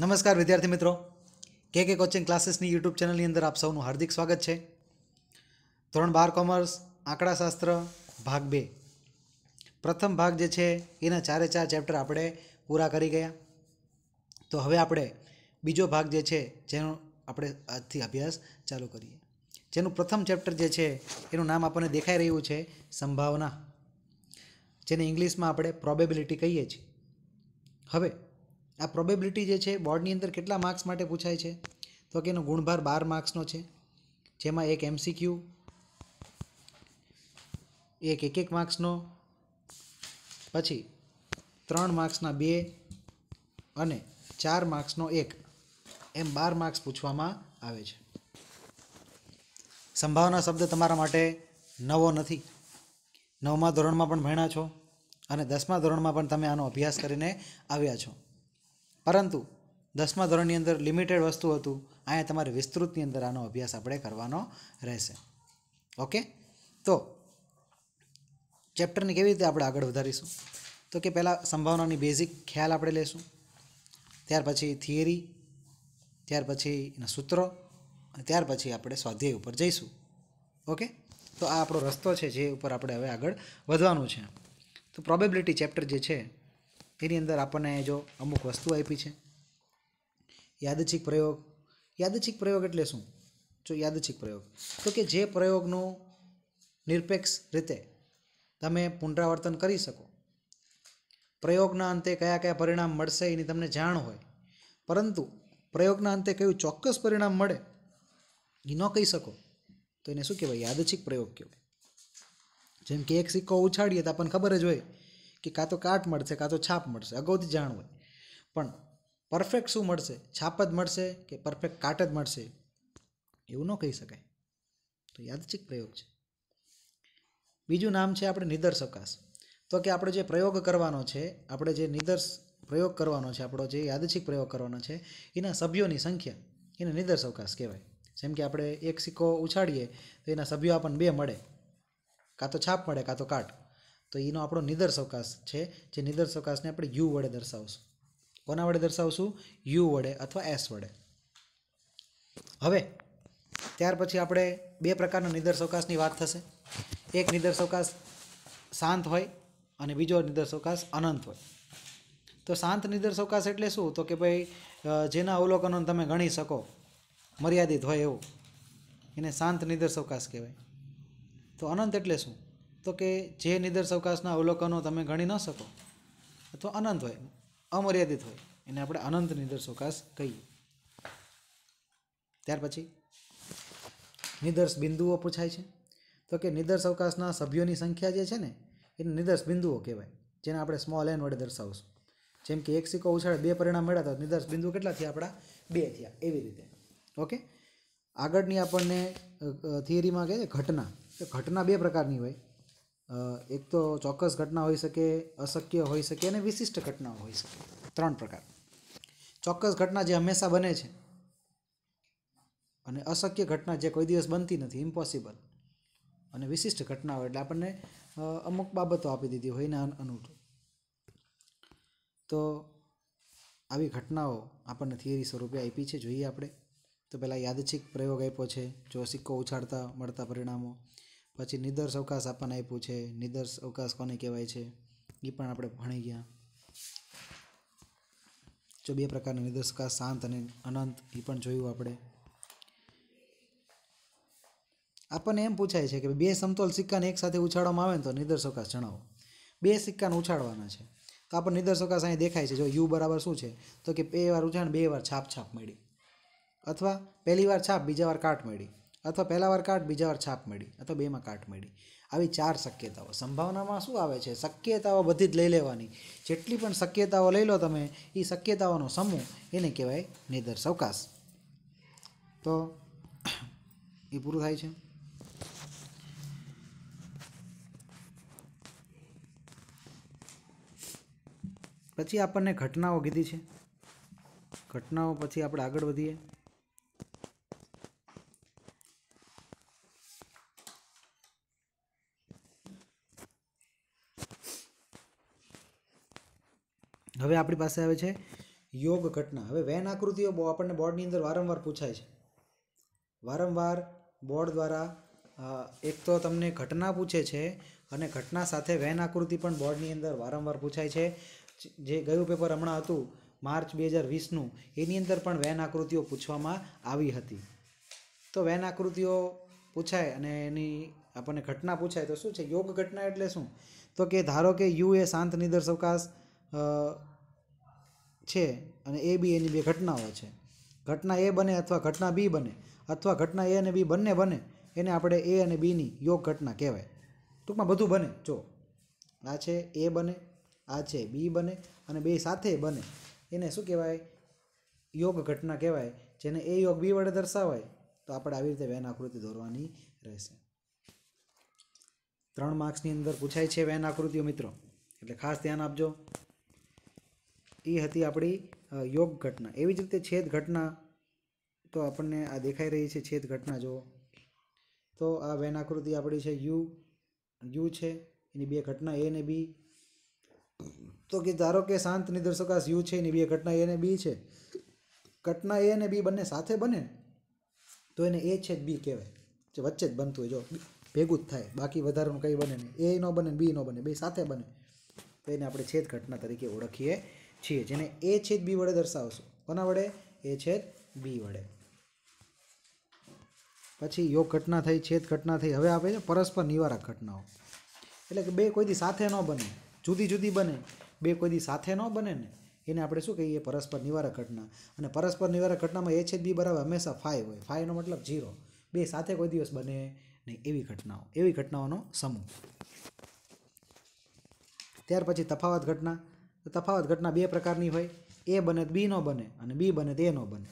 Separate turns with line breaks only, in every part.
નમસ્કાર વિદ્યાર્થી મિત્રો કે કે કોચિંગ ક્લાસીસની યુટ્યુબ ચેનલની અંદર આપ સૌનું હાર્દિક સ્વાગત છે ધોરણ બાર કોમર્સ આંકડાશાસ્ત્ર ભાગ બે પ્રથમ ભાગ જે છે એના ચારે ચાર ચેપ્ટર આપણે પૂરા કરી ગયા તો હવે આપણે બીજો ભાગ જે છે જેનો આપણે આજથી અભ્યાસ ચાલુ કરીએ જેનું પ્રથમ ચેપ્ટર જે છે એનું નામ આપણને દેખાઈ રહ્યું છે સંભાવના જેને ઇંગ્લિશમાં આપણે પ્રોબેબિલિટી કહીએ છીએ હવે આ પ્રોબેબિલિટી જે છે બોર્ડની અંદર કેટલા માર્ક્સ માટે પૂછાય છે તો કે એનો ગુણભાર બાર માર્ક્સનો છે જેમાં એક એમસીક્યુ એક એક એક માર્ક્સનો પછી ત્રણ માર્ક્સના બે અને ચાર માર્ક્સનો એક એમ બાર માર્ક્સ પૂછવામાં આવે છે સંભાવના શબ્દ તમારા માટે નવો નથી નવમા ધોરણમાં પણ ભણ્યા છો અને દસમા ધોરણમાં પણ તમે આનો અભ્યાસ કરીને આવ્યા છો પરંતુ દસમા ધોરણની અંદર લિમિટેડ વસ્તુ હતું અહીંયા તમારે વિસ્તૃતની અંદર આનો અભ્યાસ આપણે કરવાનો રહેશે ઓકે તો ચેપ્ટરને કેવી રીતે આપણે આગળ વધારીશું તો કે પહેલાં સંભાવનાની બેઝિક ખ્યાલ આપણે લેશું ત્યાર પછી થિયરી ત્યાર પછી એના સૂત્રો અને ત્યાર પછી આપણે સ્વાધ્યાય ઉપર જઈશું ઓકે તો આ આપણો રસ્તો છે જે ઉપર આપણે હવે આગળ વધવાનું છે તો પ્રોબેબિલિટી ચેપ્ટર જે છે એની અંદર આપણને જો અમુક વસ્તુ આપી છે યાદચ્છિક પ્રયોગ યાદચ્છિક પ્રયોગ એટલે શું જો યાદચ્છિક પ્રયોગ તો કે જે પ્રયોગનું નિરપેક્ષ રીતે તમે પુનરાવર્તન કરી શકો પ્રયોગના અંતે કયા કયા પરિણામ મળશે એની તમને જાણ હોય પરંતુ પ્રયોગના અંતે કયું ચોક્કસ પરિણામ મળે એ ન કહી શકો તો એને શું કહેવાય યાદચ્છિક પ્રયોગ કહેવાય જેમ કે એક સિક્કો ઉછાળીએ તો આપણને ખબર જ હોય કે કાં તો કાટ મળશે કાં તો છાપ મળશે અગાઉથી જાણ હોય પણ પરફેક્ટ શું મળશે છાપ જ મળશે કે પરફેક્ટ કાટ જ મળશે એવું ન કહી શકાય તો યાદચિક પ્રયોગ છે બીજું નામ છે આપણે નિદર્શ તો કે આપણે જે પ્રયોગ કરવાનો છે આપણે જે નિદર્શ પ્રયોગ કરવાનો છે આપણો જે યાદચિક પ્રયોગ કરવાનો છે એના સભ્યોની સંખ્યા એને નિદર્શ અવકાશ કહેવાય જેમ કે આપણે એક સિક્કો ઉછાડીએ તો એના સભ્યો આપણને બે મળે કાં તો છાપ મળે કાં તો કાટ તો એનો આપણો નિદર્શવકાશ છે જે નિદર્શવકાશને આપણે યુ વડે દર્શાવશું કોના વડે દર્શાવશું યુ વડે અથવા એસ વડે હવે ત્યાર પછી આપણે બે પ્રકારના નિદર્શવકાશની વાત થશે એક નિદર્શવકાશ શાંત હોય અને બીજો નિદર્શવકાશ અનંત હોય તો શાંત નિદર્શવકાશ એટલે શું તો કે ભાઈ જેના અવલોકનો તમે ગણી શકો મર્યાદિત હોય એવું એને શાંત નિદર્શવકાશ કહેવાય તો અનંત એટલે શું તો કે જે નિદર્શ અવકાશના અવલોકનો તમે ગણી ન શકો અથવા અનંત હોય અમર્યાદિત હોય એને આપણે અનંત નિદર્શ અવકાશ કહીએ ત્યાર પછી નિદર્શ બિંદુઓ પૂછાય છે તો કે નિદર્શ અવકાશના સભ્યોની સંખ્યા જે છે ને એને નિદર્શ બિંદુઓ કહેવાય જેને આપણે સ્મોલ એન વડે દર્શાવશું જેમ કે એક સિક્કો ઉછાળે બે પરિણામ મળ્યા તો નિદર્શ બિંદુ કેટલા થયા આપણા બે થયા એવી રીતે ઓકે આગળની આપણને થિયરીમાં કહે છે ઘટના તો ઘટના બે પ્રકારની હોય એક તો ચોક્કસ ઘટના હોઈ શકે અશક્ય હોઈ શકે અને વિશિષ્ટ ઘટનાઓ હોઈ શકે ત્રણ પ્રકાર ચોક્કસ ઘટના જે હંમેશા બને છે અને અશક્ય ઘટના જે કોઈ દિવસ બનતી નથી ઇમ્પોસિબલ અને વિશિષ્ટ ઘટનાઓ એટલે આપણને અમુક બાબતો આપી દીધી હોય ને અનુરૂપ તો આવી ઘટનાઓ આપણને થિયરી સ્વરૂપે આપી છે જોઈએ આપણે તો પહેલાં યાદચ્છિક પ્રયોગ આપ્યો છે જો સિક્કો ઉછાળતા મળતા પરિણામો પછી નિદર્શ અવકાશ આપણને આપ્યું છે નિદર્શ અવકાશ કોને કહેવાય છે એ પણ આપણે ભણી ગયા જો બે પ્રકારના નિદર્શ અવકાશ શાંત અને અનંત એ પણ જોયું આપણે આપણને એમ પૂછાય છે કે બે સમતોલ સિક્કાને એકસાથે ઉછાળવામાં આવે ને તો નિદર્શ અવકાશ જણાવો બે સિક્કાને ઉછાળવાના છે તો આપણને નિદર્શ અવકાશ અહીં દેખાય છે જો યુ બરાબર શું છે તો કે બે વાર ઉછાણ બે વાર છાપ છાપ મળી અથવા પહેલી વાર છાપ બીજા વાર કાટ મળી અથવા પહેલા વાર કાર્ડ બીજા વાર છાપ મળી અથવા બેમાં કાટ મળી આવી ચાર શક્યતાઓ સંભાવનામાં શું આવે છે શક્યતાઓ બધી જ લઈ લેવાની જેટલી પણ શક્યતાઓ લઈ લો તમે એ શક્યતાઓનો સમૂહ એને કહેવાય નિદર સવકાશ તો એ પૂરું થાય છે પછી આપણને ઘટનાઓ કીધી છે ઘટનાઓ પછી આપણે આગળ વધીએ હવે આપણી પાસે આવે છે યોગ ઘટના હવે વેન આકૃતિઓ આપણને બોર્ડની અંદર વારંવાર પૂછાય છે વારંવાર બોર્ડ દ્વારા એક તો તમને ઘટના પૂછે છે અને ઘટના સાથે વેન આકૃતિ પણ બોર્ડની અંદર વારંવાર પૂછાય છે જે ગયું પેપર હમણાં હતું માર્ચ બે હજાર વીસનું એની અંદર પણ વેન આકૃતિઓ પૂછવામાં આવી હતી તો વેન આકૃતિઓ પૂછાય અને એની આપણને ઘટના પૂછાય તો શું છે યોગ ઘટના એટલે શું તો કે ધારો કે યુ એ શાંત નિદર્શ અવકાશ છે અને એ બી એની બે ઘટનાઓ છે ઘટના એ બને અથવા ઘટના બી બને અથવા ઘટના એ અને બી બંને બને એને આપણે એ અને બીની યોગ ઘટના કહેવાય ટૂંકમાં બધું બને જો આ છે એ બને આ છે બી બને અને બે સાથે બને એને શું કહેવાય યોગ ઘટના કહેવાય જેને એ યોગ બી વડે દર્શાવાય તો આપણે આવી રીતે વેન આકૃતિ દોરવાની રહેશે ત્રણ માર્ક્સની અંદર પૂછાય છે વેન આકૃતિઓ મિત્રો એટલે ખાસ ધ્યાન આપજો એ હતી આપણી યોગ ઘટના એવી જ રીતે છેદ ઘટના તો આપણને આ દેખાઈ રહી છે છેદ ઘટના જુઓ તો આ વેનાકૃતિ આપણી છે યુ યુ છે એની બે ઘટના એ ને બી તો કે ધારો કે શાંત નિદર્શકાશ યુ છે એની બે ઘટના એ ને બી છે ઘટના એ અને બી બંને સાથે બને તો એને એ છેદ બી કહેવાય જે વચ્ચે જ બનતું હોય જો ભેગું જ થાય બાકી વધારાનું કંઈ બને નહીં એ ન બને બી ન બને બે સાથે બને તો એને આપણે છેદ ઘટના તરીકે ઓળખીએ છીએ જેને એ છેદ બી વડે દર્શાવશો કોના વડે એ છેદ બી વડે પછી યોગ ઘટના થઈ છેદ ઘટના થઈ હવે આપે છે પરસ્પર નિવારક ઘટનાઓ એટલે કે બે કોઈથી સાથે ન બને જુદી જુદી બને બે કોઈથી સાથે ન બને ને એને આપણે શું કહીએ પરસ્પર નિવારક ઘટના અને પરસ્પર નિવારક ઘટનામાં એ છેદ બી બરાબર હંમેશા ફાઇવ હોય ફાઇવનો મતલબ ઝીરો બે સાથે કોઈ દિવસ બને નહીં એવી ઘટનાઓ એવી ઘટનાઓનો સમૂહ ત્યાર પછી તફાવત ઘટના તો તફાવત ઘટના બે પ્રકારની હોય એ બને બી નો બને અને બી બને તો એ નો બને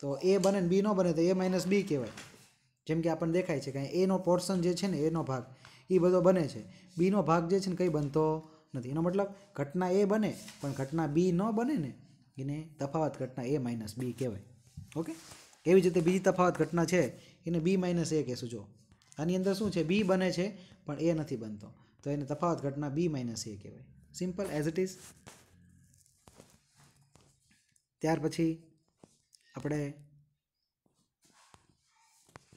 તો એ બને ને બી નો બને તો એ માઇનસ બી કહેવાય જેમ કે આપણને દેખાય છે કે એનો પોર્શન જે છે ને એનો ભાગ એ બધો બને છે બીનો ભાગ જે છે ને કંઈ બનતો નથી એનો મતલબ ઘટના એ બને પણ ઘટના બી ન બને ને એને તફાવત ઘટના એ માઇનસ બી કહેવાય ઓકે એવી જ રીતે બીજી તફાવત ઘટના છે એને બી માઇનસ એ કહેશું જો આની અંદર શું છે બી બને છે પણ એ નથી બનતો તો એને તફાવત ઘટના બી માઇનસ એ કહેવાય સિમ્પલ એઝ ઇટ ઇઝ ત્યાર પછી આપણે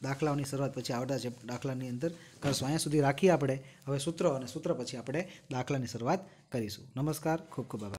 દાખલાઓની શરૂઆત પછી આવતા છે દાખલાની અંદર કરશું અહીંયા સુધી રાખીએ આપણે હવે સૂત્રો અને સૂત્ર પછી આપણે દાખલાની શરૂઆત કરીશું નમસ્કાર ખૂબ ખૂબ આભાર